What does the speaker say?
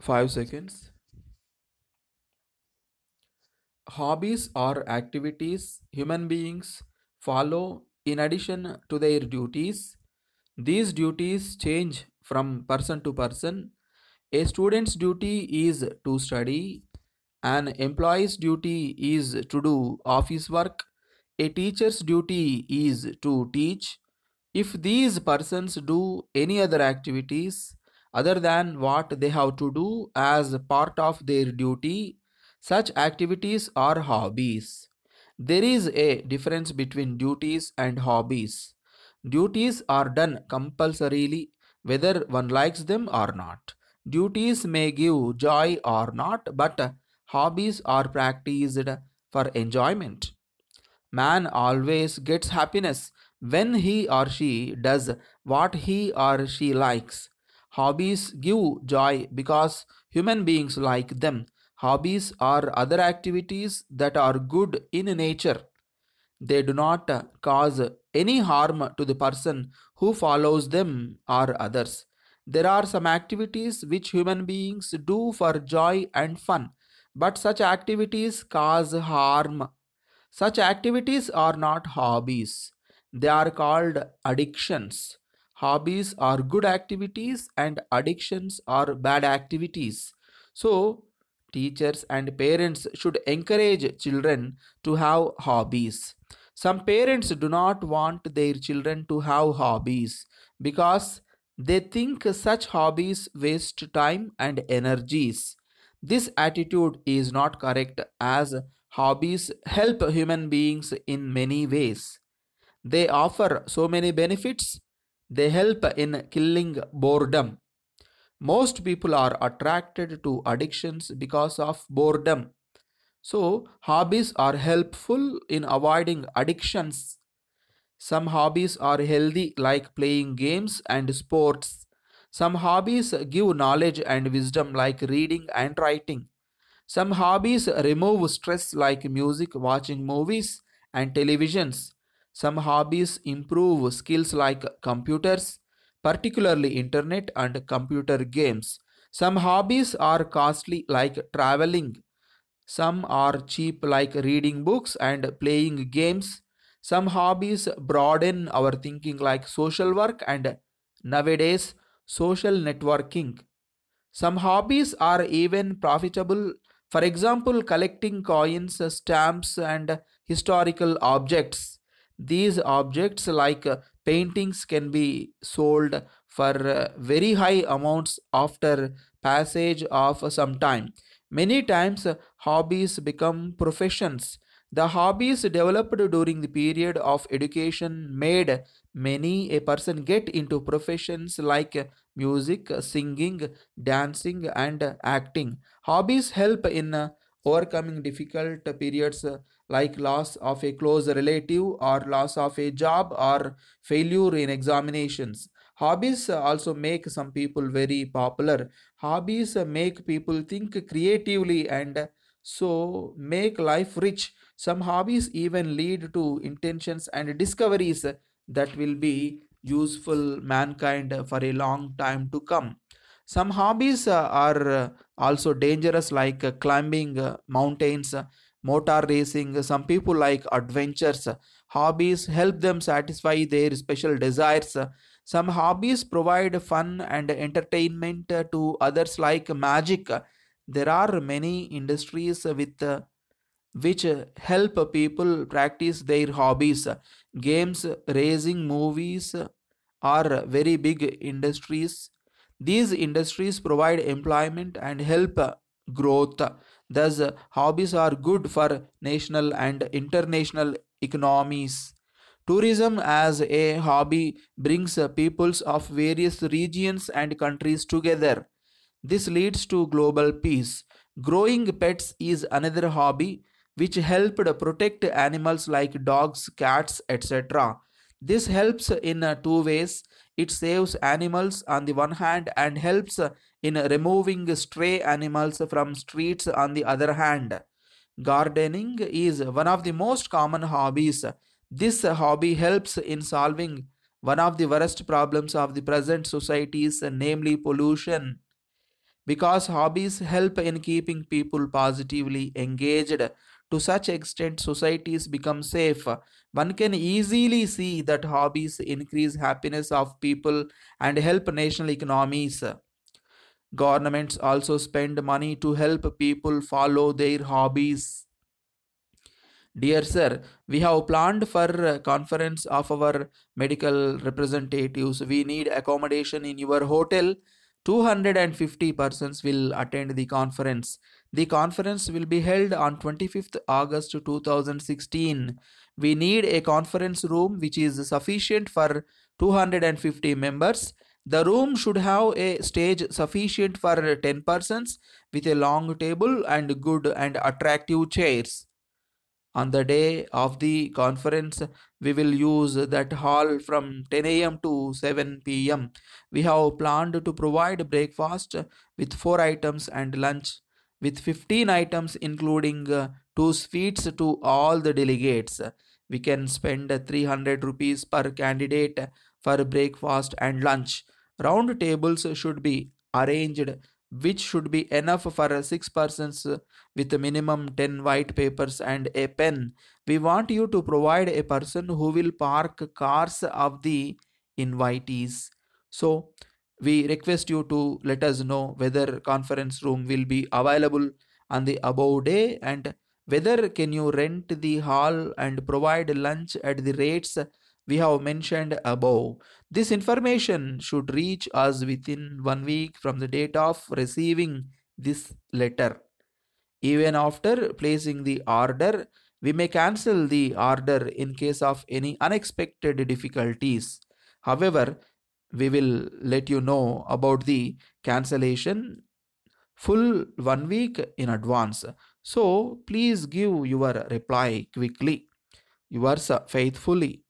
5 seconds. Hobbies are activities human beings follow in addition to their duties. These duties change from person to person. A student's duty is to study. An employee's duty is to do office work. A teacher's duty is to teach. If these persons do any other activities, other than what they have to do as part of their duty. Such activities are hobbies. There is a difference between duties and hobbies. Duties are done compulsorily whether one likes them or not. Duties may give joy or not, but hobbies are practiced for enjoyment. Man always gets happiness when he or she does what he or she likes. Hobbies give joy because human beings like them. Hobbies are other activities that are good in nature. They do not cause any harm to the person who follows them or others. There are some activities which human beings do for joy and fun, but such activities cause harm. Such activities are not hobbies. They are called addictions hobbies are good activities and addictions are bad activities. So, teachers and parents should encourage children to have hobbies. Some parents do not want their children to have hobbies because they think such hobbies waste time and energies. This attitude is not correct as hobbies help human beings in many ways. They offer so many benefits they help in killing boredom. Most people are attracted to addictions because of boredom. So, hobbies are helpful in avoiding addictions. Some hobbies are healthy, like playing games and sports. Some hobbies give knowledge and wisdom, like reading and writing. Some hobbies remove stress, like music, watching movies, and televisions. Some hobbies improve skills like computers, particularly internet and computer games. Some hobbies are costly like traveling. Some are cheap like reading books and playing games. Some hobbies broaden our thinking like social work and nowadays social networking. Some hobbies are even profitable. For example, collecting coins, stamps, and historical objects these objects like uh, paintings can be sold for uh, very high amounts after passage of some time many times hobbies become professions the hobbies developed during the period of education made many a person get into professions like music, singing, dancing, and acting. Hobbies help in overcoming difficult periods uh, like loss of a close relative or loss of a job or failure in examinations. Hobbies also make some people very popular. Hobbies make people think creatively and so make life rich. Some hobbies even lead to intentions and discoveries that will be useful mankind for a long time to come some hobbies uh, are uh, also dangerous like uh, climbing mountains motor racing some people like adventures hobbies help them satisfy their special desires some hobbies provide fun and entertainment to others like magic there are many industries with which help people practice their hobbies games racing movies are very big industries these industries provide employment and help uh, growth. Thus, uh, hobbies are good for national and international economies. Tourism as a hobby brings uh, peoples of various regions and countries together. This leads to global peace. Growing pets is another hobby which helped protect animals like dogs, cats, etc. This helps in uh, two ways. It saves animals on the one hand and helps in removing stray animals from streets on the other hand. Gardening is one of the most common hobbies. This hobby helps in solving one of the worst problems of the present societies, namely pollution. Because hobbies help in keeping people positively engaged to such extent, societies become safe. One can easily see that hobbies increase happiness of people and help national economies. Governments also spend money to help people follow their hobbies. Dear sir, we have planned for conference of our medical representatives. We need accommodation in your hotel 250 persons will attend the conference. The conference will be held on 25th August 2016. We need a conference room which is sufficient for 250 members. The room should have a stage sufficient for 10 persons with a long table and good and attractive chairs on the day of the conference we will use that hall from 10 a.m to 7 p.m we have planned to provide breakfast with four items and lunch with 15 items including uh, two sweets to all the delegates we can spend 300 rupees per candidate for breakfast and lunch round tables should be arranged which should be enough for six persons with minimum 10 white papers and a pen. We want you to provide a person who will park cars of the invitees. So we request you to let us know whether conference room will be available on the above day and whether can you rent the hall and provide lunch at the rates we have mentioned above. This information should reach us within one week from the date of receiving this letter. Even after placing the order, we may cancel the order in case of any unexpected difficulties. However, we will let you know about the cancellation full one week in advance. So please give your reply quickly. Yours faithfully,